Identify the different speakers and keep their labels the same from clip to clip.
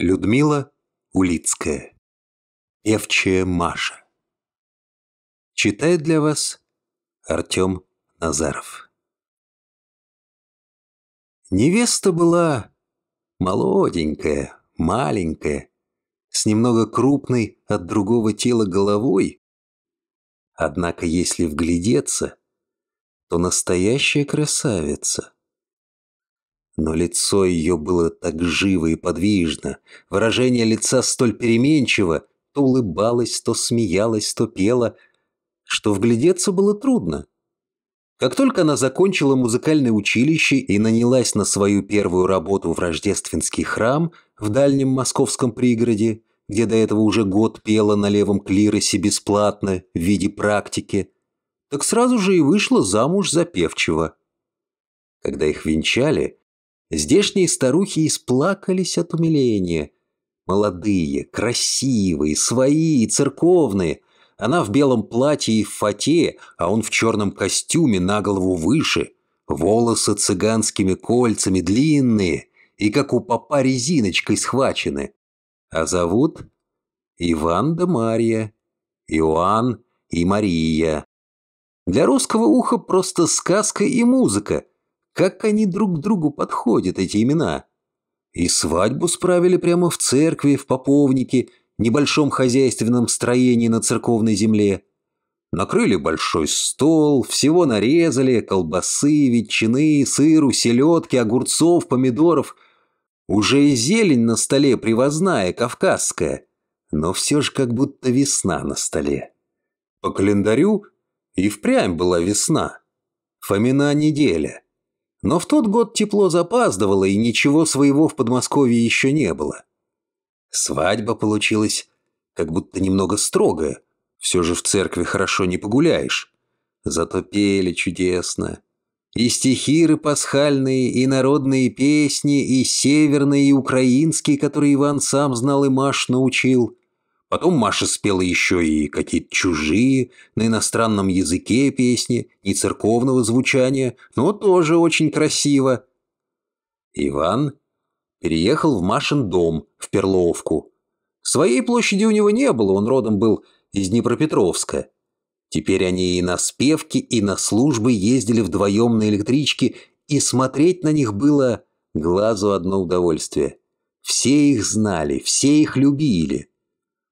Speaker 1: Людмила Улицкая. Певчая Маша. Читает для вас Артем Назаров. Невеста была молоденькая, маленькая, с немного крупной от другого тела головой. Однако, если вглядеться, то настоящая красавица. Но лицо ее было так живо и подвижно, выражение лица столь переменчиво, то улыбалась, то смеялась, то пела, что вглядеться было трудно. Как только она закончила музыкальное училище и нанялась на свою первую работу в рождественский храм в дальнем московском пригороде, где до этого уже год пела на левом клиросе бесплатно в виде практики, так сразу же и вышла замуж за певчего. Когда их венчали, Здешние старухи исплакались от умиления. Молодые, красивые, свои, церковные. Она в белом платье и в фате, а он в черном костюме на голову выше. Волосы цыганскими кольцами длинные и как у папа резиночкой схвачены. А зовут Иван да Мария, Иоанн и Мария. Для русского уха просто сказка и музыка – как они друг к другу подходят, эти имена? И свадьбу справили прямо в церкви, в поповнике, небольшом хозяйственном строении на церковной земле. Накрыли большой стол, всего нарезали, колбасы, ветчины, сыру, селедки, огурцов, помидоров. Уже и зелень на столе привозная, кавказская. Но все же как будто весна на столе. По календарю и впрямь была весна. Фомина неделя. Но в тот год тепло запаздывало, и ничего своего в Подмосковье еще не было. Свадьба получилась как будто немного строгая. Все же в церкви хорошо не погуляешь. Зато пели чудесно. И стихиры пасхальные, и народные песни, и северные, и украинские, которые Иван сам знал и Маш научил. Потом Маша спела еще и какие-то чужие, на иностранном языке песни, не церковного звучания, но тоже очень красиво. Иван переехал в Машин дом, в Перловку. Своей площади у него не было, он родом был из Днепропетровска. Теперь они и на спевки, и на службы ездили вдвоем на электричке, и смотреть на них было глазу одно удовольствие. Все их знали, все их любили.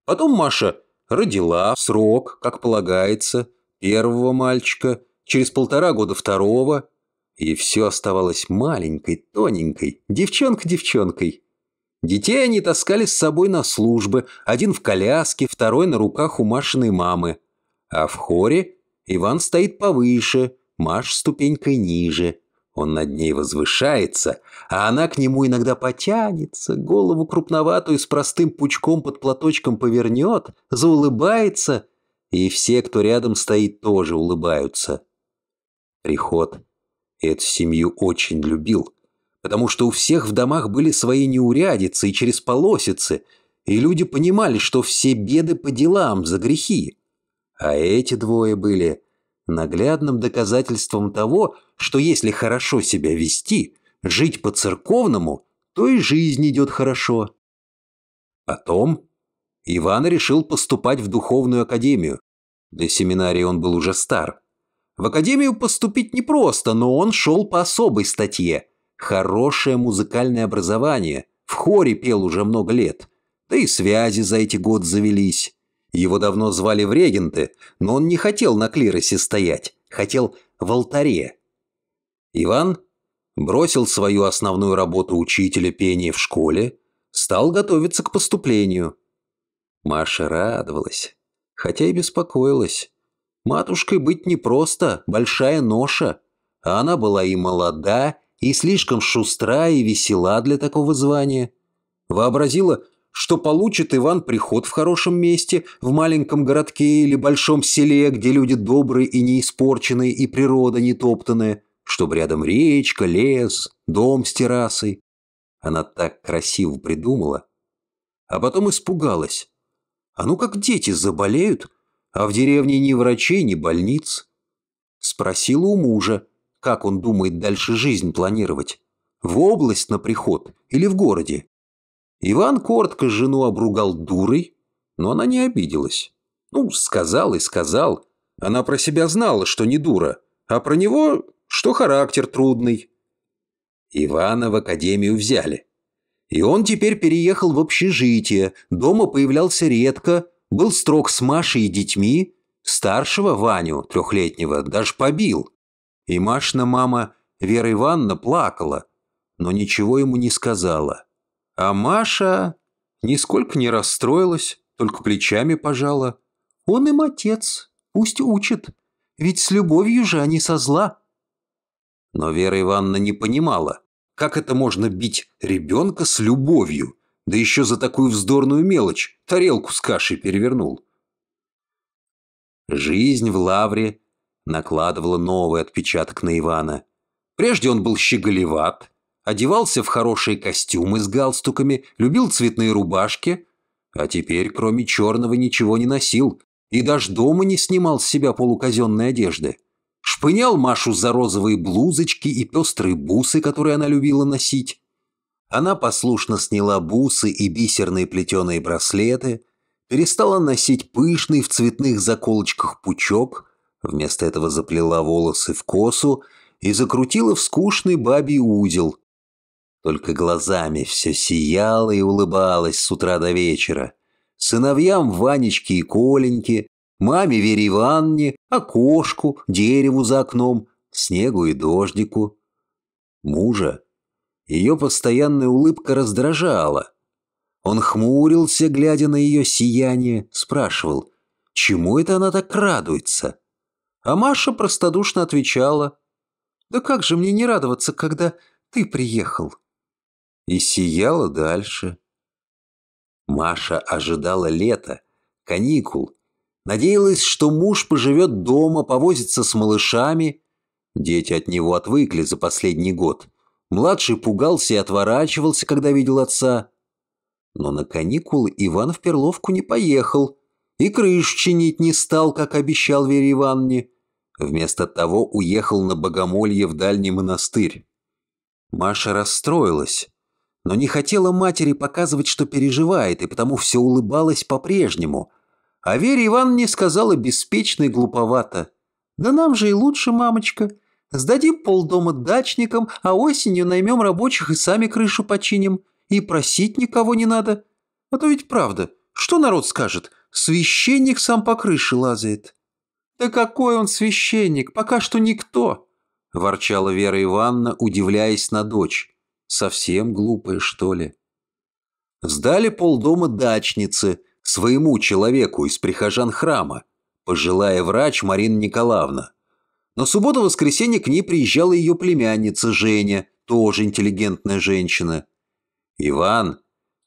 Speaker 1: Потом Маша родила в срок, как полагается, первого мальчика, через полтора года второго, и все оставалось маленькой, тоненькой, девчонка-девчонкой. Детей они таскали с собой на службы, один в коляске, второй на руках у Машиной мамы. А в хоре Иван стоит повыше, Маш ступенькой ниже. Он над ней возвышается, а она к нему иногда потянется, голову крупноватую с простым пучком под платочком повернет, заулыбается, и все, кто рядом стоит, тоже улыбаются. Приход эту семью очень любил, потому что у всех в домах были свои неурядицы и через полосицы, и люди понимали, что все беды по делам, за грехи. А эти двое были – наглядным доказательством того, что если хорошо себя вести, жить по-церковному, то и жизнь идет хорошо. Потом Иван решил поступать в духовную академию. Для семинарии он был уже стар. В академию поступить непросто, но он шел по особой статье. Хорошее музыкальное образование, в хоре пел уже много лет, да и связи за эти годы завелись. Его давно звали в регенты, но он не хотел на клиросе стоять, хотел в алтаре. Иван бросил свою основную работу учителя пения в школе, стал готовиться к поступлению. Маша радовалась, хотя и беспокоилась. Матушкой быть непросто, большая ноша. она была и молода, и слишком шустра, и весела для такого звания. Вообразила, что получит Иван приход в хорошем месте, в маленьком городке или большом селе, где люди добрые и неиспорченные, и природа нетоптанная, чтобы рядом речка, лес, дом с террасой. Она так красиво придумала, а потом испугалась. А ну как дети заболеют, а в деревне ни врачей, ни больниц. Спросила у мужа, как он думает дальше жизнь планировать. В область на приход или в городе? Иван коротко жену обругал дурой, но она не обиделась. Ну, сказал и сказал. Она про себя знала, что не дура, а про него, что характер трудный. Ивана в академию взяли. И он теперь переехал в общежитие, дома появлялся редко, был строг с Машей и детьми, старшего Ваню, трехлетнего, даже побил. И Машна мама Вера Ивановна плакала, но ничего ему не сказала. А Маша нисколько не расстроилась, только плечами пожала. Он им отец, пусть учит, ведь с любовью же они со зла. Но Вера Ивановна не понимала, как это можно бить ребенка с любовью, да еще за такую вздорную мелочь, тарелку с кашей перевернул. Жизнь в лавре накладывала новый отпечаток на Ивана. Прежде он был щеголеват, одевался в хорошие костюмы с галстуками, любил цветные рубашки, а теперь кроме черного ничего не носил и даже дома не снимал с себя полуказенной одежды. Шпынял Машу за розовые блузочки и пестрые бусы, которые она любила носить. Она послушно сняла бусы и бисерные плетеные браслеты, перестала носить пышный в цветных заколочках пучок, вместо этого заплела волосы в косу и закрутила в скучный бабий узел, только глазами все сияло и улыбалось с утра до вечера. Сыновьям Ванечке и Коленьке, маме Вере Ивановне, окошку, дереву за окном, снегу и дождику. Мужа. Ее постоянная улыбка раздражала. Он хмурился, глядя на ее сияние, спрашивал, чему это она так радуется? А Маша простодушно отвечала, «Да как же мне не радоваться, когда ты приехал?» и сияла дальше. Маша ожидала лета, каникул. Надеялась, что муж поживет дома, повозится с малышами. Дети от него отвыкли за последний год. Младший пугался и отворачивался, когда видел отца. Но на каникулы Иван в Перловку не поехал. И крышу чинить не стал, как обещал Вере Ивановне. Вместо того уехал на богомолье в дальний монастырь. Маша расстроилась. Но не хотела матери показывать, что переживает, и потому все улыбалась по-прежнему. А Вере Ивановне сказала беспечно и глуповато. «Да нам же и лучше, мамочка. Сдадим полдома дачникам, а осенью наймем рабочих и сами крышу починим. И просить никого не надо. А то ведь правда, что народ скажет? Священник сам по крыше лазает». «Да какой он священник? Пока что никто!» – ворчала Вера Ивановна, удивляясь на дочь. Совсем глупые, что ли? Сдали полдома дачницы, своему человеку из прихожан храма, пожилая врач Марина Николаевна. На субботу-воскресенье к ней приезжала ее племянница Женя, тоже интеллигентная женщина. Иван,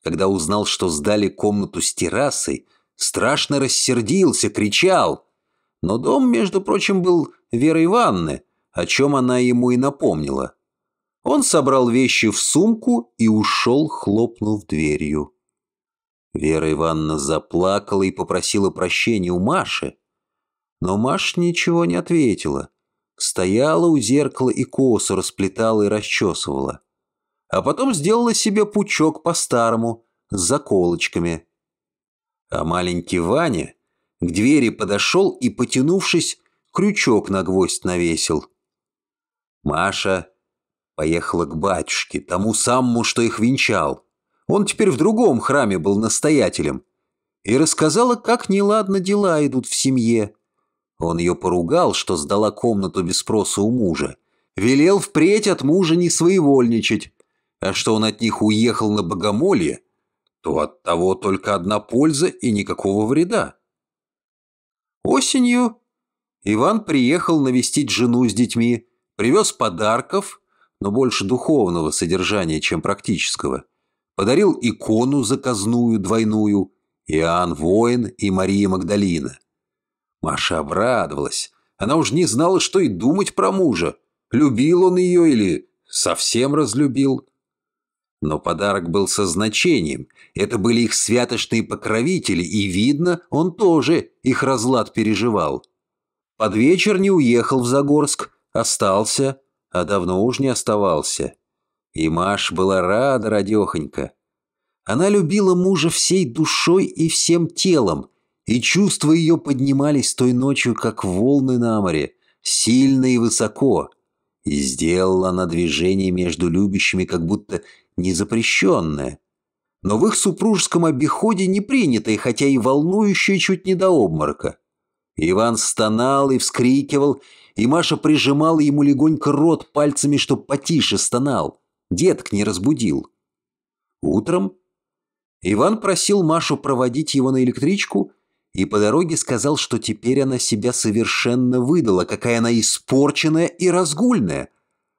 Speaker 1: когда узнал, что сдали комнату с террасой, страшно рассердился, кричал. Но дом, между прочим, был верой Ивановны, о чем она ему и напомнила. Он собрал вещи в сумку и ушел, хлопнув дверью. Вера Ивановна заплакала и попросила прощения у Маши. Но Маша ничего не ответила. Стояла у зеркала и косу расплетала и расчесывала. А потом сделала себе пучок по-старому, с заколочками. А маленький Ваня к двери подошел и, потянувшись, крючок на гвоздь навесил. Маша Поехала к батюшке, тому самому, что их венчал. Он теперь в другом храме был настоятелем. И рассказала, как неладно дела идут в семье. Он ее поругал, что сдала комнату без спроса у мужа. Велел впредь от мужа не своевольничать. А что он от них уехал на богомолье, то от того только одна польза и никакого вреда. Осенью Иван приехал навестить жену с детьми, привез подарков но больше духовного содержания, чем практического, подарил икону заказную двойную Иоанн Воин и Мария Магдалина. Маша обрадовалась. Она уж не знала, что и думать про мужа. Любил он ее или совсем разлюбил. Но подарок был со значением. Это были их святочные покровители, и, видно, он тоже их разлад переживал. Под вечер не уехал в Загорск, остался, а давно уж не оставался. И Маш была рада, радехонька. Она любила мужа всей душой и всем телом, и чувства ее поднимались той ночью, как волны на море, сильно и высоко. И сделала она движение между любящими, как будто незапрещенное. Но в их супружеском обиходе не принятое, хотя и волнующее чуть не до обморока. Иван стонал и вскрикивал, и Маша прижимала ему легонько рот пальцами, чтоб потише стонал. Деток не разбудил. Утром Иван просил Машу проводить его на электричку и по дороге сказал, что теперь она себя совершенно выдала, какая она испорченная и разгульная,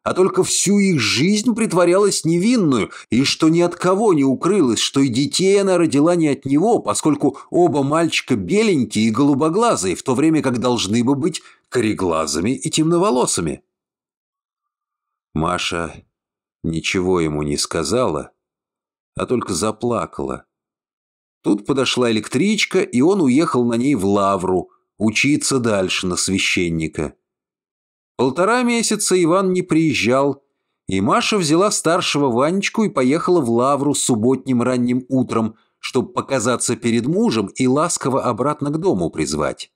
Speaker 1: а только всю их жизнь притворялась невинную, и что ни от кого не укрылось, что и детей она родила не от него, поскольку оба мальчика беленькие и голубоглазые, в то время как должны бы быть кореглазыми и темноволосыми. Маша ничего ему не сказала, а только заплакала. Тут подошла электричка, и он уехал на ней в Лавру, учиться дальше на священника. Полтора месяца Иван не приезжал, и Маша взяла старшего Ванечку и поехала в Лавру субботним ранним утром, чтобы показаться перед мужем и ласково обратно к дому призвать.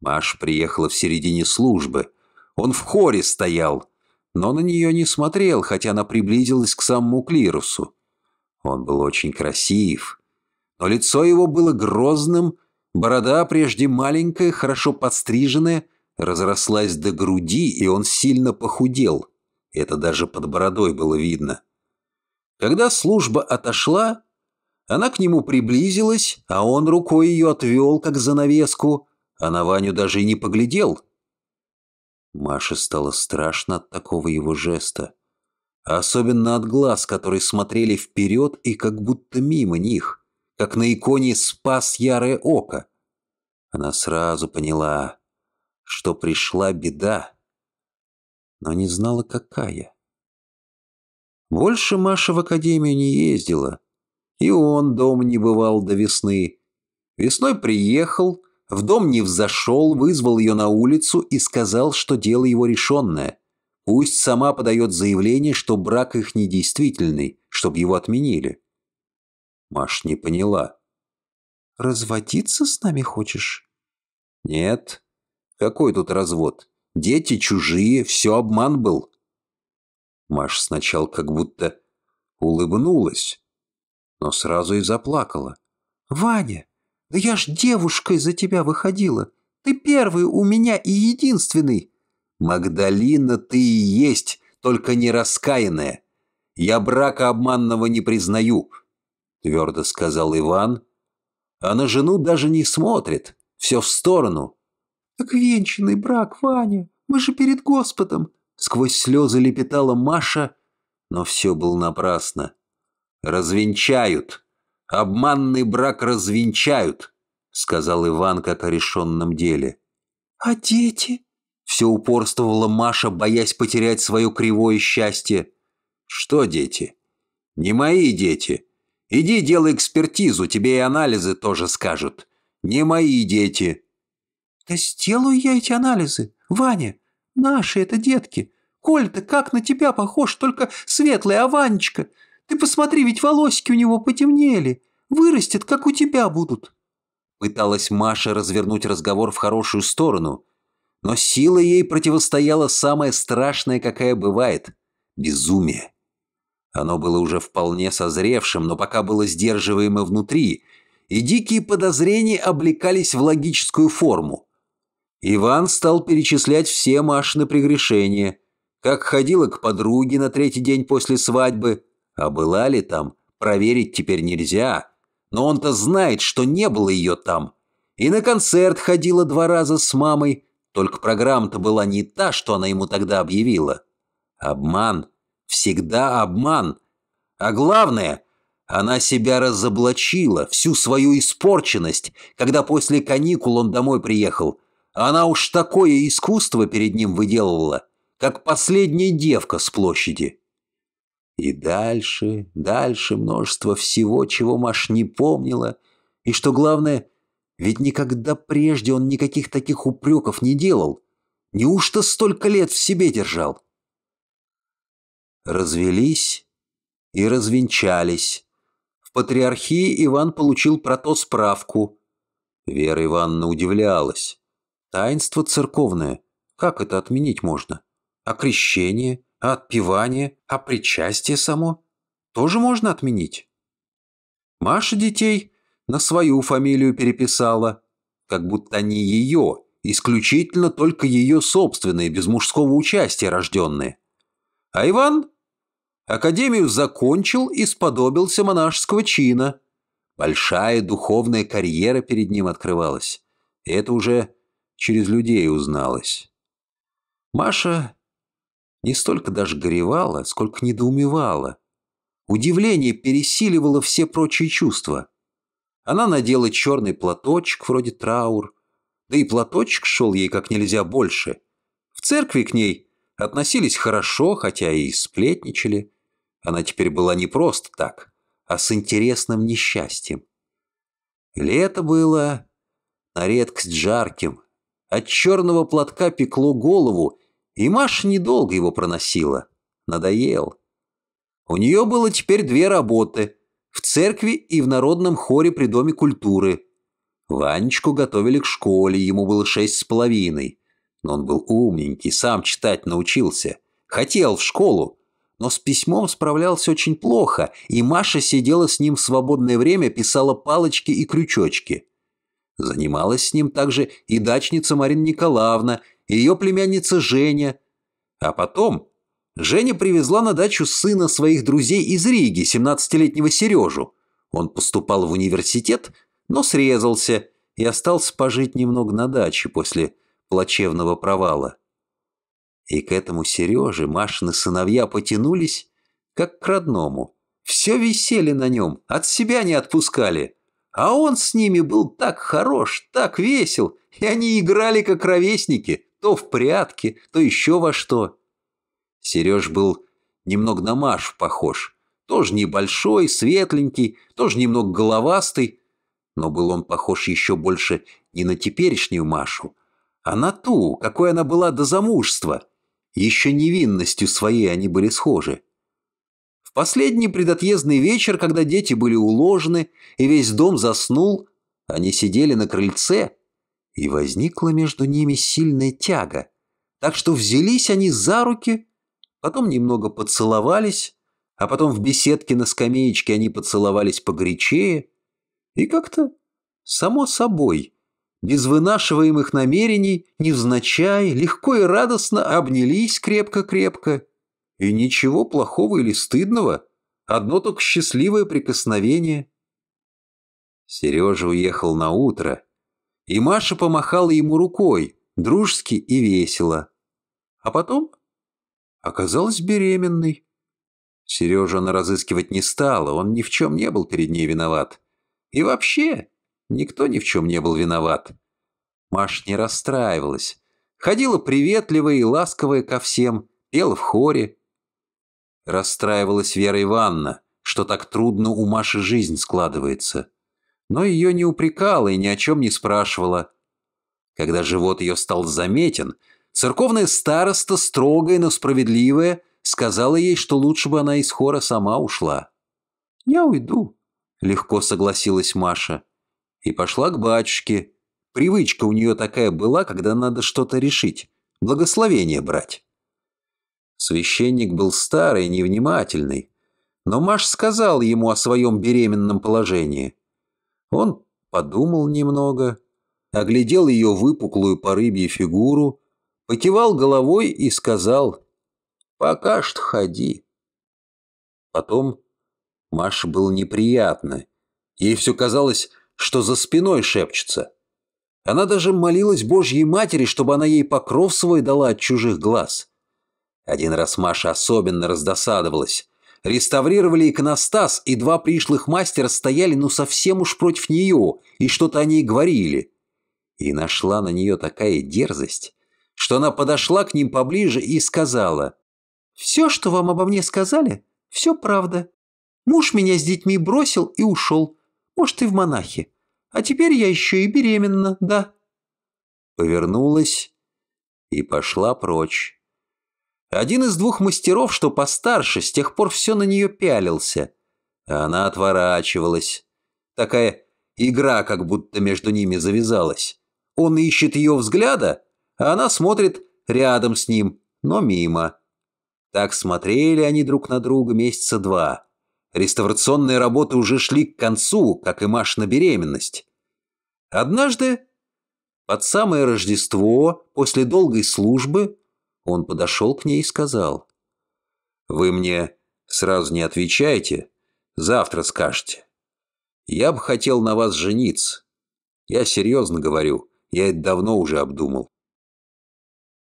Speaker 1: Маша приехала в середине службы. Он в хоре стоял, но на нее не смотрел, хотя она приблизилась к самому клирусу. Он был очень красив, но лицо его было грозным, борода прежде маленькая, хорошо подстриженная – разрослась до груди, и он сильно похудел. Это даже под бородой было видно. Когда служба отошла, она к нему приблизилась, а он рукой ее отвел, как занавеску, а на Ваню даже и не поглядел. Маше стало страшно от такого его жеста, особенно от глаз, которые смотрели вперед и как будто мимо них, как на иконе «Спас ярое око». Она сразу поняла, что пришла беда, но не знала, какая. Больше Маша в академию не ездила, и он дом не бывал до весны. Весной приехал, в дом не взошел, вызвал ее на улицу и сказал, что дело его решенное. Пусть сама подает заявление, что брак их недействительный, чтобы его отменили. Маш не поняла. «Разводиться с нами хочешь?» «Нет, какой тут развод? Дети чужие, все обман был. Маша сначала как будто улыбнулась, но сразу и заплакала. «Ваня, да я ж девушкой за тебя выходила. Ты первый у меня и единственный». «Магдалина, ты и есть, только не раскаянная. Я брака обманного не признаю», — твердо сказал Иван. «А на жену даже не смотрит, все в сторону, «Так венчанный брак, Ваня, мы же перед Господом!» Сквозь слезы лепетала Маша, но все было напрасно. «Развенчают! Обманный брак развенчают!» сказал Иван как о решенном деле. «А дети?» Все упорствовала Маша, боясь потерять свое кривое счастье. «Что дети?» «Не мои дети. Иди делай экспертизу, тебе и анализы тоже скажут. Не мои дети. «Да сделаю я эти анализы, Ваня! Наши это детки! коль ты как на тебя похож, только светлый, а Ванечка! Ты посмотри, ведь волосики у него потемнели! Вырастет, как у тебя будут!» Пыталась Маша развернуть разговор в хорошую сторону, но сила ей противостояла самое страшное, какая бывает – безумие. Оно было уже вполне созревшим, но пока было сдерживаемо внутри, и дикие подозрения облекались в логическую форму. Иван стал перечислять все Машины прегрешения. Как ходила к подруге на третий день после свадьбы, а была ли там, проверить теперь нельзя. Но он-то знает, что не было ее там. И на концерт ходила два раза с мамой, только программа-то была не та, что она ему тогда объявила. Обман. Всегда обман. А главное, она себя разоблачила, всю свою испорченность, когда после каникул он домой приехал – она уж такое искусство перед ним выделывала, как последняя девка с площади. И дальше, дальше множество всего, чего Маш не помнила. И что главное, ведь никогда прежде он никаких таких упреков не делал. Неужто столько лет в себе держал? Развелись и развенчались. В патриархии Иван получил про то справку. Вера Ивановна удивлялась. Таинство церковное. Как это отменить можно? А крещение? А отпевание? А причастие само? Тоже можно отменить? Маша детей на свою фамилию переписала, как будто они ее, исключительно только ее собственные, без мужского участия рожденные. А Иван академию закончил и сподобился монашеского чина. Большая духовная карьера перед ним открывалась. И это уже через людей узналось. Маша не столько даже горевала, сколько недоумевала. Удивление пересиливало все прочие чувства. Она надела черный платочек, вроде траур, да и платочек шел ей как нельзя больше. В церкви к ней относились хорошо, хотя и сплетничали. Она теперь была не просто так, а с интересным несчастьем. Лето было на редкость жарким, от черного платка пекло голову, и Маша недолго его проносила. Надоел. У нее было теперь две работы – в церкви и в народном хоре при Доме культуры. Ванечку готовили к школе, ему было шесть с половиной. Но он был умненький, сам читать научился. Хотел в школу, но с письмом справлялся очень плохо, и Маша сидела с ним в свободное время, писала палочки и крючочки. Занималась с ним также и дачница Марина Николаевна, и ее племянница Женя. А потом Женя привезла на дачу сына своих друзей из Риги, 17-летнего Сережу. Он поступал в университет, но срезался и остался пожить немного на даче после плачевного провала. И к этому Сереже Машины сыновья потянулись, как к родному. Все висели на нем, от себя не отпускали. А он с ними был так хорош, так весел, и они играли как ровесники, то в прятки, то еще во что. Сереж был немного на Машу похож. Тоже небольшой, светленький, тоже немного головастый. Но был он похож еще больше не на теперешнюю Машу, а на ту, какой она была до замужества. Еще невинностью своей они были схожи. Последний предотъездный вечер, когда дети были уложены, и весь дом заснул, они сидели на крыльце, и возникла между ними сильная тяга. Так что взялись они за руки, потом немного поцеловались, а потом в беседке на скамеечке они поцеловались погорячее, и как-то само собой – без вынашиваемых намерений, невзначай, легко и радостно обнялись крепко-крепко и ничего плохого или стыдного, одно только счастливое прикосновение. Сережа уехал на утро, и Маша помахала ему рукой, дружески и весело. А потом оказалась беременной. Сережа она разыскивать не стала, он ни в чем не был перед ней виноват. И вообще, никто ни в чем не был виноват. Маша не расстраивалась. Ходила приветливая и ласковая ко всем, пела в хоре. Расстраивалась Вера Ивановна, что так трудно у Маши жизнь складывается. Но ее не упрекала и ни о чем не спрашивала. Когда живот ее стал заметен, церковная староста, строгая, но справедливая, сказала ей, что лучше бы она из хора сама ушла. «Я уйду», — легко согласилась Маша. И пошла к батюшке. Привычка у нее такая была, когда надо что-то решить. Благословение брать. Священник был старый, невнимательный, но Маш сказал ему о своем беременном положении. Он подумал немного, оглядел ее выпуклую по рыбье фигуру, покивал головой и сказал «Пока что ходи». Потом Маше было неприятно. Ей все казалось, что за спиной шепчется. Она даже молилась Божьей Матери, чтобы она ей покров свой дала от чужих глаз. Один раз Маша особенно раздосадовалась. Реставрировали иконостас, и два пришлых мастера стояли ну совсем уж против нее, и что-то о ней говорили. И нашла на нее такая дерзость, что она подошла к ним поближе и сказала, «Все, что вам обо мне сказали, все правда. Муж меня с детьми бросил и ушел. Может, и в монахи. А теперь я еще и беременна, да». Повернулась и пошла прочь. Один из двух мастеров, что постарше, с тех пор все на нее пялился. А она отворачивалась. Такая игра как будто между ними завязалась. Он ищет ее взгляда, а она смотрит рядом с ним, но мимо. Так смотрели они друг на друга месяца два. Реставрационные работы уже шли к концу, как и Маш на беременность. Однажды, под самое Рождество, после долгой службы, он подошел к ней и сказал. «Вы мне сразу не отвечаете, завтра скажете. Я бы хотел на вас жениться. Я серьезно говорю, я это давно уже обдумал».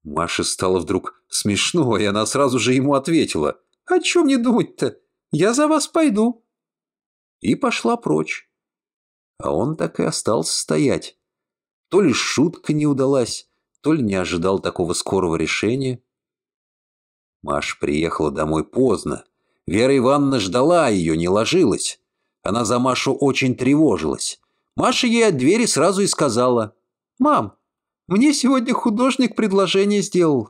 Speaker 1: Маше стало вдруг смешно, и она сразу же ему ответила. «О чем не думать-то? Я за вас пойду». И пошла прочь. А он так и остался стоять. То ли шутка не удалась, то ли не ожидал такого скорого решения. Маша приехала домой поздно. Вера Ивановна ждала а ее, не ложилась. Она за Машу очень тревожилась. Маша ей от двери сразу и сказала. «Мам, мне сегодня художник предложение сделал.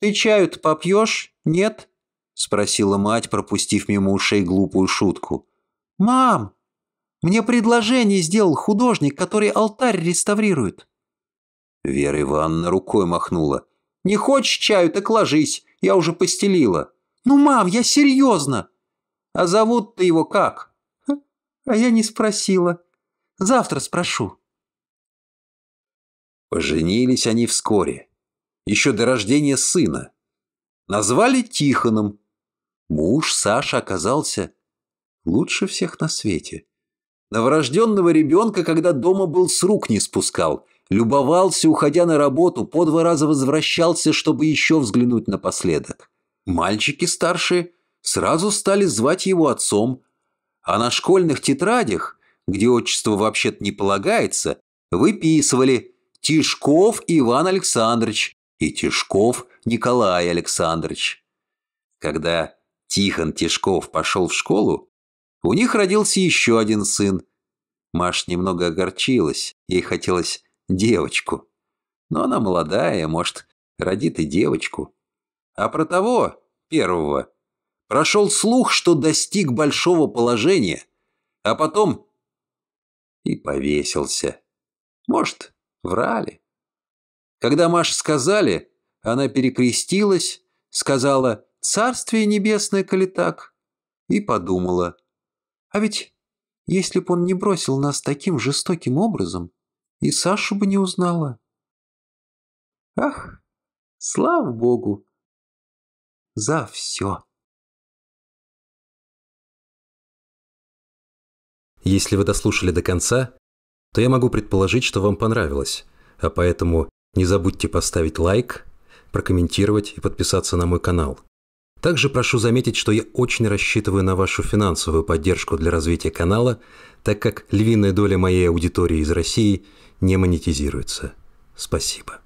Speaker 1: Ты чаю-то попьешь? Нет?» Спросила мать, пропустив мимо ушей глупую шутку. «Мам, мне предложение сделал художник, который алтарь реставрирует». Вера Ивановна рукой махнула. «Не хочешь чаю, так ложись, я уже постелила». «Ну, мам, я серьезно!» «А зовут-то его как?» «Хм, «А я не спросила. Завтра спрошу». Поженились они вскоре, еще до рождения сына. Назвали Тихоном. Муж Саша оказался лучше всех на свете. Новорожденного ребенка, когда дома был, с рук не спускал – Любовался, уходя на работу, по два раза возвращался, чтобы еще взглянуть напоследок. Мальчики старшие сразу стали звать его отцом, а на школьных тетрадях, где отчество вообще-то не полагается, выписывали «Тишков Иван Александрович» и «Тишков Николай Александрович». Когда Тихон Тишков пошел в школу, у них родился еще один сын. Маш немного огорчилась, ей хотелось девочку. Но она молодая, может, родит и девочку. А про того, первого, прошел слух, что достиг большого положения, а потом и повесился. Может, врали. Когда Маше сказали, она перекрестилась, сказала «Царствие небесное, коли так», и подумала. А ведь, если б он не бросил нас таким жестоким образом, и Сашу бы не узнала. Ах, слава богу, за все. Если вы дослушали до конца, то я могу предположить, что вам понравилось, а поэтому не забудьте поставить лайк, прокомментировать и подписаться на мой канал. Также прошу заметить, что я очень рассчитываю на вашу финансовую поддержку для развития канала, так как львиная доля моей аудитории из России не монетизируется. Спасибо.